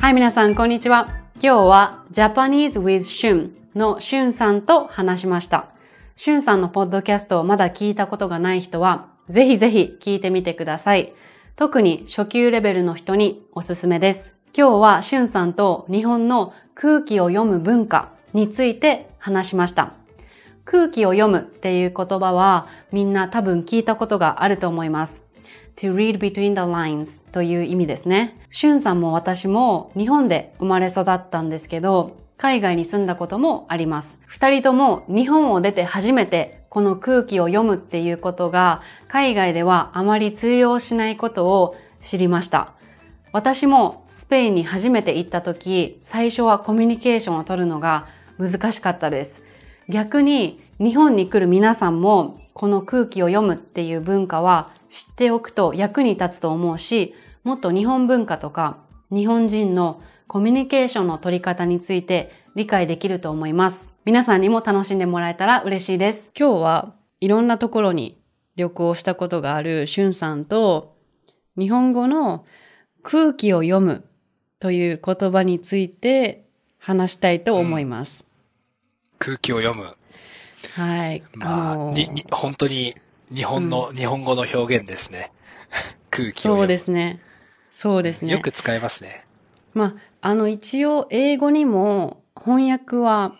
はい、皆さん、こんにちは。今日は Japanese with Shun の Shun さんと話しました。Shun さんのポッドキャストをまだ聞いたことがない人は、ぜひぜひ聞いてみてください。特に初級レベルの人におすすめです。今日は Shun さんと日本の空気を読む文化について話しました。空気を読むっていう言葉はみんな多分聞いたことがあると思います。to read between the lines という意味ですね。しゅんさんも私も日本で生まれ育ったんですけど、海外に住んだこともあります。二人とも日本を出て初めてこの空気を読むっていうことが海外ではあまり通用しないことを知りました。私もスペインに初めて行った時、最初はコミュニケーションを取るのが難しかったです。逆に日本に来る皆さんもこの空気を読むっていう文化は知っておくと役に立つと思うし、もっと日本文化とか日本人のコミュニケーションの取り方について理解できると思います。皆さんにも楽しんでもらえたら嬉しいです。今日はいろんなところに旅行したことがあるしゅんさんと日本語の空気を読むという言葉について話したいと思います。うん、空気を読む。はい。まあ、あのー、に本当に日本の、うん、日本語の表現ですね。空気を。そうですね。そうですね。よく使いますね。まあ、あの、一応、英語にも翻訳は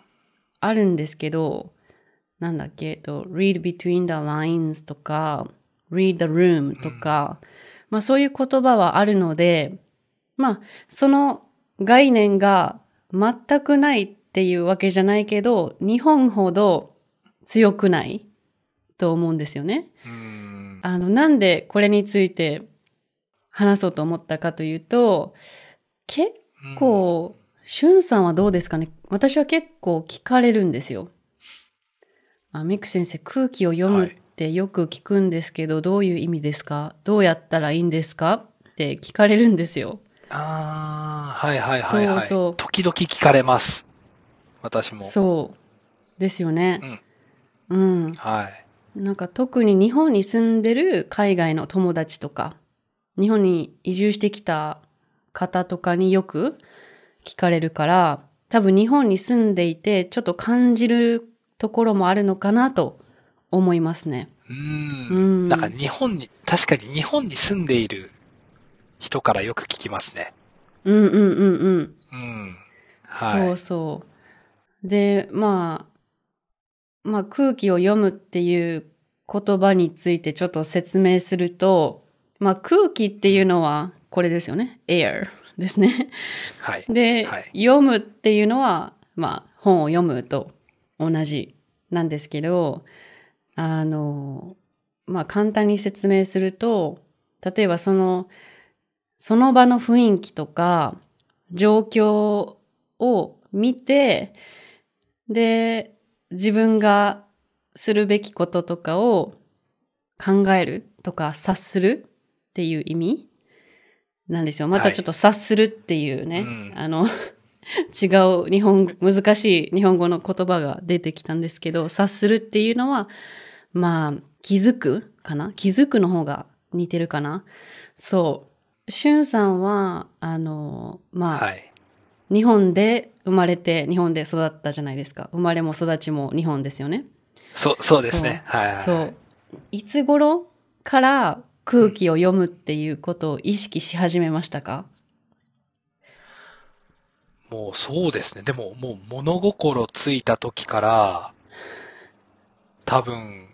あるんですけど、なんだっけ、えっと、read between the lines とか、read the room とか、うん、まあ、そういう言葉はあるので、まあ、その概念が全くないっていうわけじゃないけど、日本ほど強くないと思うんですよね。あの、なんでこれについて話そうと思ったかというと、結構、しゅんさんはどうですかね私は結構聞かれるんですよ。あミク先生、空気を読むってよく聞くんですけど、はい、どういう意味ですかどうやったらいいんですかって聞かれるんですよ。ああ、はいはいはい、はい、そうそう。時々聞かれます。私も。そう。ですよね。うんうん。はい。なんか特に日本に住んでる海外の友達とか、日本に移住してきた方とかによく聞かれるから、多分日本に住んでいて、ちょっと感じるところもあるのかなと思いますね。うん。うん。んか日本に、確かに日本に住んでいる人からよく聞きますね。うんうんうんうん。うん。はい。そうそう。で、まあ、まあ、空気を読むっていう言葉についてちょっと説明すると、まあ、空気っていうのはこれですよね。air ですね。はい。で、はい、読むっていうのは、まあ、本を読むと同じなんですけど、あの、まあ、簡単に説明すると、例えばその、その場の雰囲気とか、状況を見て、で、自分がするべきこととかを考えるとか察するっていう意味なんですよ。またちょっと察するっていうね、はいうん、あの、違う日本、難しい日本語の言葉が出てきたんですけど、察するっていうのは、まあ、気づくかな気づくの方が似てるかなそう。しゅんさんは、あの、まあ、はい、日本で生まれて、日本で育ったじゃないですか。生まれも育ちも日本ですよね。そう、そうですね。はい、はい。そう。いつ頃から空気を読むっていうことを意識し始めましたか、うん、もうそうですね。でももう物心ついた時から、多分、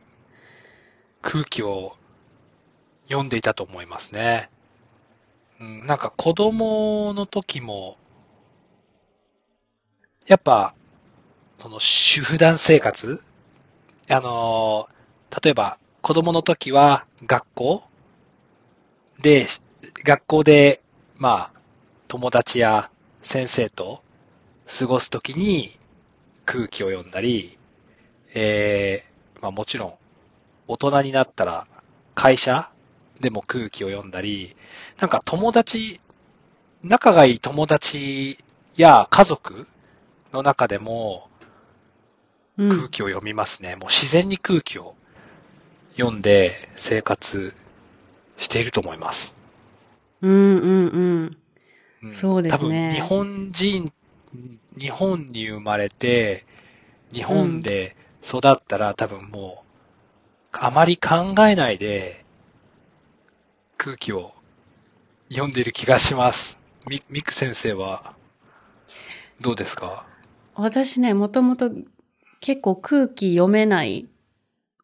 空気を読んでいたと思いますね。うん、なんか子供の時も、やっぱ、その主婦団生活あの例えば子供の時は学校で、学校で、まあ、友達や先生と過ごす時に空気を読んだり、えー、まあもちろん大人になったら会社でも空気を読んだり、なんか友達、仲がいい友達や家族の中でも、空気を読みますね、うん。もう自然に空気を読んで生活していると思います。うんうんうん。うん、そうですね。日本人、日本に生まれて、日本で育ったら、うん、多分もう、あまり考えないで空気を読んでいる気がします。ミミク先生は、どうですか私ね、もともと結構空気読めない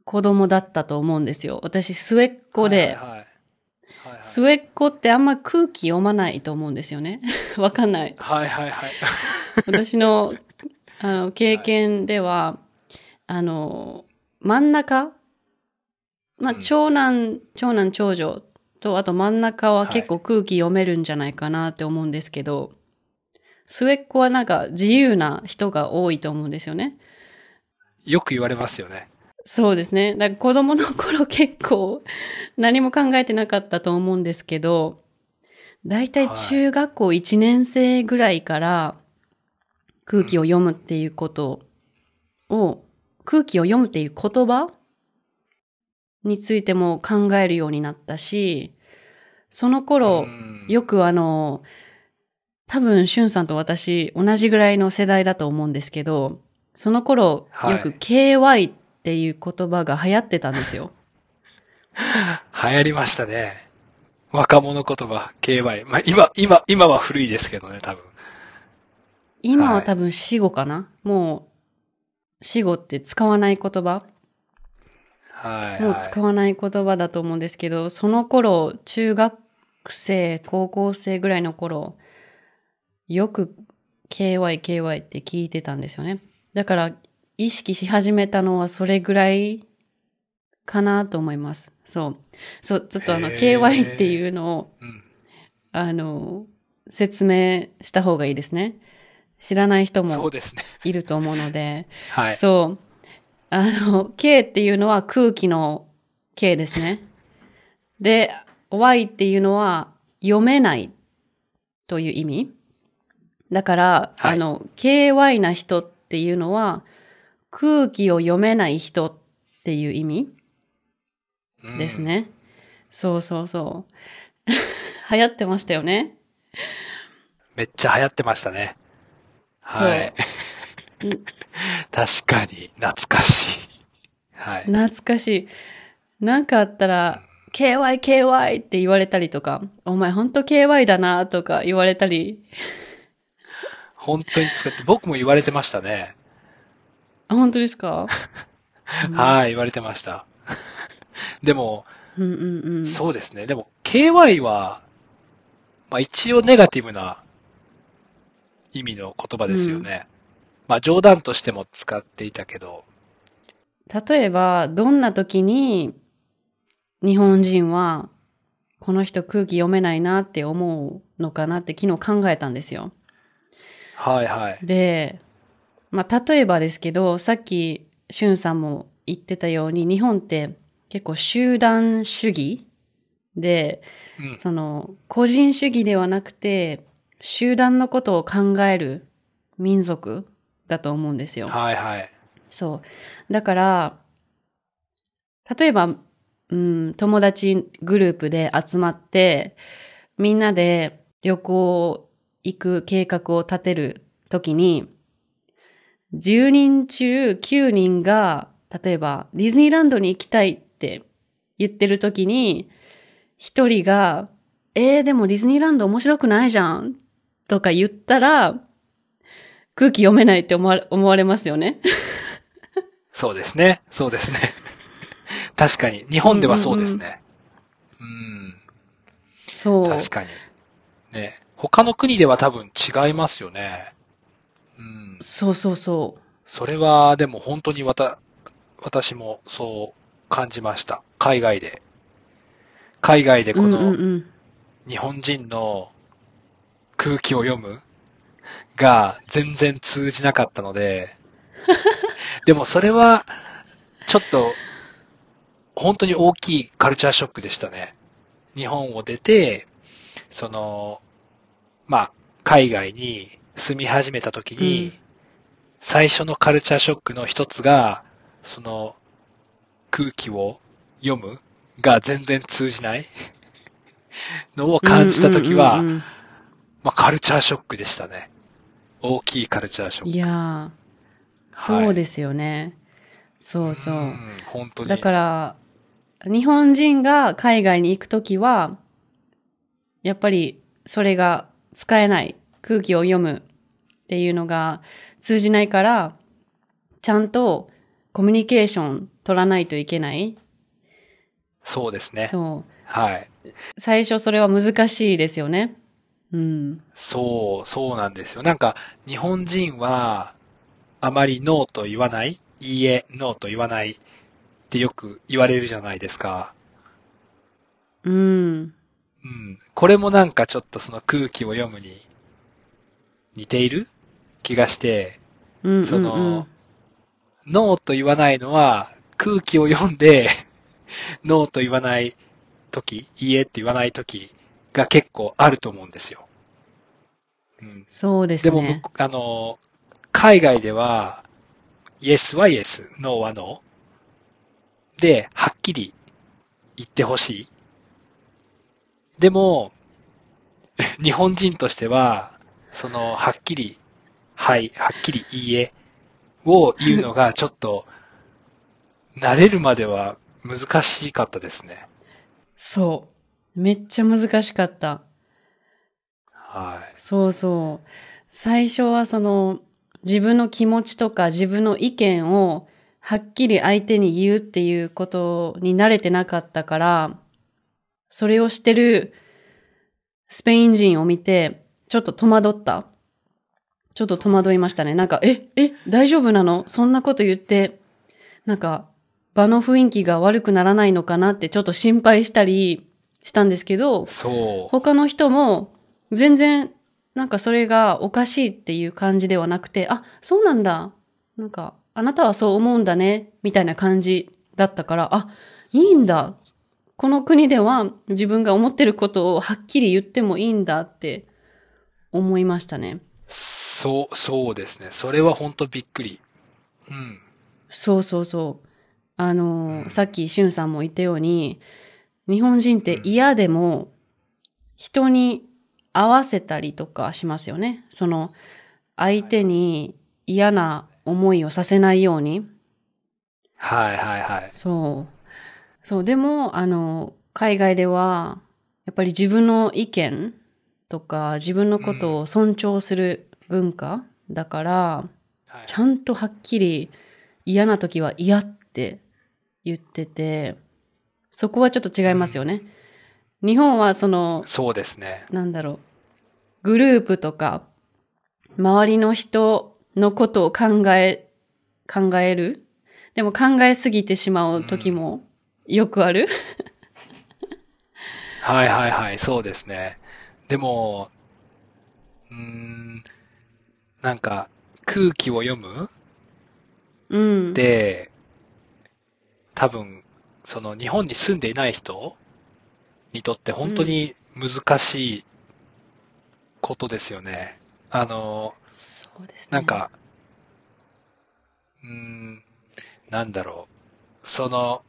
子供だったと思うんですよ。私、末っ子で。はいはいはいはいはい、末っ子ってあんま空気読まないと思うんですよね。わかんない。はいはいはい。私のあの経験では、はい、あの、真ん中、まあ、長男、うん、長男長女と、あと真ん中は結構空気読めるんじゃないかなって思うんですけど、末っ子はなんか自由な人が多いと思うんですよね。よく言われますよね。そうですね。だから子供の頃結構何も考えてなかったと思うんですけど、だいたい中学校1年生ぐらいから空気を読むっていうことを、空気を読むっていう言葉についても考えるようになったし、その頃、よくあの、多分、しゅんさんと私、同じぐらいの世代だと思うんですけど、その頃、よく KY っていう言葉が流行ってたんですよ。流行りましたね。若者言葉、KY。まあ、今、今、今は古いですけどね、多分。今は多分死語かな、はい、もう、死語って使わない言葉はい、はい、もう使わない言葉だと思うんですけど、その頃、中学生、高校生ぐらいの頃、よく KY、KY って聞いてたんですよね。だから意識し始めたのはそれぐらいかなと思います。そう。そう、ちょっとあの、KY っていうのを、うん、あの、説明した方がいいですね。知らない人もいると思うので、はい、そう。あの、K っていうのは空気の K ですね。で、Y っていうのは読めないという意味。だから、はい、あの、KY な人っていうのは、空気を読めない人っていう意味ですね。うん、そうそうそう。流行ってましたよね。めっちゃ流行ってましたね。はい。確かに、懐かしい。はい。懐かしい。なんかあったら、KY、KY って言われたりとか、お前ほんと KY だなとか言われたり本当に使って、僕も言われてましたね。あ、本当ですか はい、言われてました。でも、うんうんうん、そうですね。でも、KY は、まあ一応ネガティブな意味の言葉ですよね。うん、まあ冗談としても使っていたけど。例えば、どんな時に日本人はこの人空気読めないなって思うのかなって昨日考えたんですよ。はいはい。で、まあ、例えばですけど、さっき、しゅんさんも言ってたように、日本って結構集団主義で、うん、その、個人主義ではなくて、集団のことを考える民族だと思うんですよ。はいはい。そう。だから、例えば、うん、友達グループで集まって、みんなで旅行行く計画を立てるときに、10人中9人が、例えばディズニーランドに行きたいって言ってるときに、1人が、えー、でもディズニーランド面白くないじゃんとか言ったら、空気読めないって思わ思われますよね。そうですね。そうですね。確かに。日本ではそうですね。うん、うんうん、そう。確かに。ね。他の国では多分違いますよね。うん。そうそうそう。それはでも本当にわた、私もそう感じました。海外で。海外でこの、日本人の空気を読むが全然通じなかったので、でもそれは、ちょっと、本当に大きいカルチャーショックでしたね。日本を出て、その、まあ、海外に住み始めた時に、最初のカルチャーショックの一つが、その、空気を読むが全然通じないのを感じた時は、まあ、カルチャーショックでしたね。大きいカルチャーショック。いやそうですよね。はい、そうそう。う本当に。だから、日本人が海外に行くときは、やっぱりそれが使えない空気を読むっていうのが通じないからちゃんとコミュニケーション取らないといけないそうですねそうはい最初それは難しいですよねうんそうそうなんですよなんか日本人はあまりノーと言わないいいえノーと言わないってよく言われるじゃないですかうんうん。これもなんかちょっとその空気を読むに似ている気がして、うんその、ノーと言わないのは空気を読んで ノーと言わない時、いいえって言わない時が結構あると思うんですよ。うん、そうですね。でも、あの、海外では、イエスはイエス、ノーはノー。で、はっきり言ってほしい。でも、日本人としては、その、はっきり、はい、はっきりいいえを言うのが ちょっと、慣れるまでは難しかったですね。そう。めっちゃ難しかった。はい。そうそう。最初はその、自分の気持ちとか自分の意見をはっきり相手に言うっていうことに慣れてなかったから、それをしてるスペイン人を見て、ちょっと戸惑った。ちょっと戸惑いましたね。なんか、え、え、大丈夫なのそんなこと言って、なんか、場の雰囲気が悪くならないのかなってちょっと心配したりしたんですけど、他の人も全然なんかそれがおかしいっていう感じではなくて、あ、そうなんだ。なんか、あなたはそう思うんだね、みたいな感じだったから、あ、いいんだ。この国では自分が思ってることをはっきり言ってもいいんだって思いましたね。そう、そうですね。それは本当びっくり。うん。そうそうそう。あの、うん、さっきしゅんさんも言ったように、日本人って嫌でも人に合わせたりとかしますよね。その、相手に嫌な思いをさせないように。はいはいはい。そう。そう、でも、あの、海外では、やっぱり自分の意見とか、自分のことを尊重する文化だから、うん、ちゃんとはっきり嫌な時は嫌って言ってて、そこはちょっと違いますよね。うん、日本はその、そうですね。なんだろう。グループとか、周りの人のことを考え、考える。でも考えすぎてしまう時もよくあるはいはいはい、そうですね。でも、うん、なんか、空気を読むうん。で、多分、その日本に住んでいない人にとって本当に難しいことですよね。うん、あの、そうですね。なんか、うん、なんだろう。その、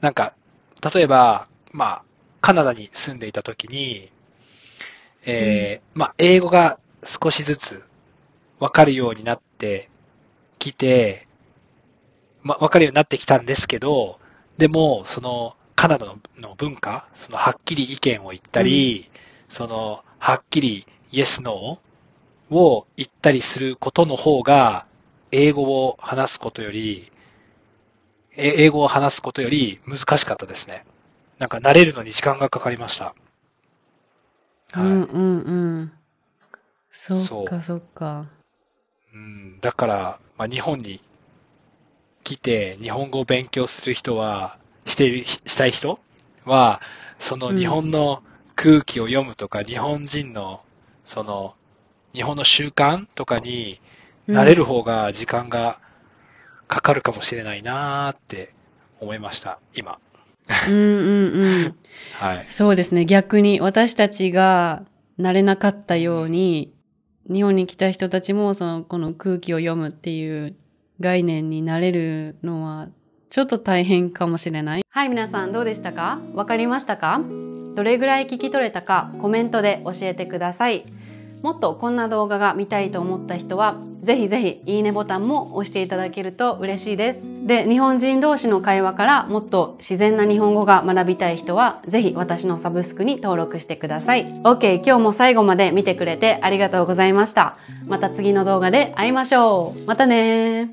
なんか、例えば、まあ、カナダに住んでいた時に、えー、うん、まあ、英語が少しずつわかるようになってきて、まあ、わかるようになってきたんですけど、でも、その、カナダの文化、その、はっきり意見を言ったり、うん、その、はっきり、イエス、ノーを言ったりすることの方が、英語を話すことより、英語を話すことより難しかったですね。なんか慣れるのに時間がかかりました。はい、うんうんうん。そっかそっか。うん、だから、まあ、日本に来て日本語を勉強する人は、してる、したい人は、その日本の空気を読むとか、うん、日本人の、その、日本の習慣とかに慣れる方が時間がかかるかもしれないなーって思いました、今。うんうんうん。はい。そうですね。逆に私たちが慣れなかったように、日本に来た人たちも、その、この空気を読むっていう概念になれるのは、ちょっと大変かもしれない。はい、皆さんどうでしたかわかりましたかどれぐらい聞き取れたかコメントで教えてください。もっとこんな動画が見たいと思った人は、ぜひぜひいいねボタンも押していただけると嬉しいです。で、日本人同士の会話からもっと自然な日本語が学びたい人は、ぜひ私のサブスクに登録してください。OK、今日も最後まで見てくれてありがとうございました。また次の動画で会いましょう。またね